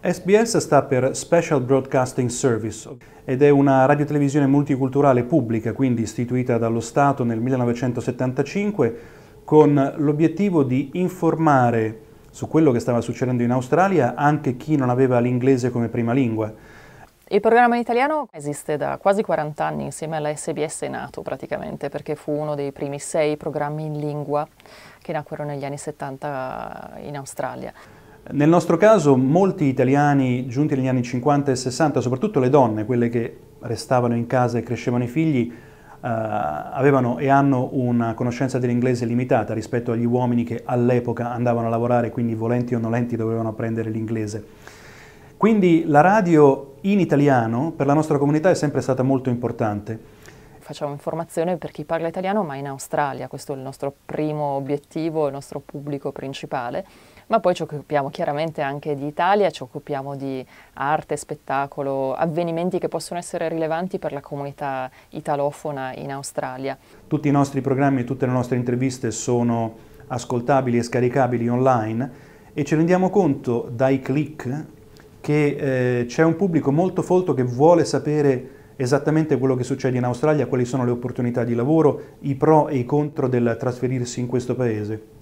SBS sta per Special Broadcasting Service ed è una radiotelevisione multiculturale pubblica, quindi istituita dallo Stato nel 1975 con l'obiettivo di informare su quello che stava succedendo in Australia anche chi non aveva l'inglese come prima lingua. Il programma in italiano esiste da quasi 40 anni insieme alla SBS Nato praticamente perché fu uno dei primi sei programmi in lingua che nacquero negli anni 70 in Australia. Nel nostro caso molti italiani giunti negli anni 50 e 60, soprattutto le donne, quelle che restavano in casa e crescevano i figli, Uh, avevano e hanno una conoscenza dell'inglese limitata rispetto agli uomini che all'epoca andavano a lavorare, quindi volenti o nolenti dovevano apprendere l'inglese. Quindi la radio in italiano per la nostra comunità è sempre stata molto importante. Facciamo informazione per chi parla italiano, ma in Australia, questo è il nostro primo obiettivo, il nostro pubblico principale ma poi ci occupiamo chiaramente anche di Italia, ci occupiamo di arte, spettacolo, avvenimenti che possono essere rilevanti per la comunità italofona in Australia. Tutti i nostri programmi e tutte le nostre interviste sono ascoltabili e scaricabili online e ci rendiamo conto dai click che eh, c'è un pubblico molto folto che vuole sapere esattamente quello che succede in Australia, quali sono le opportunità di lavoro, i pro e i contro del trasferirsi in questo paese.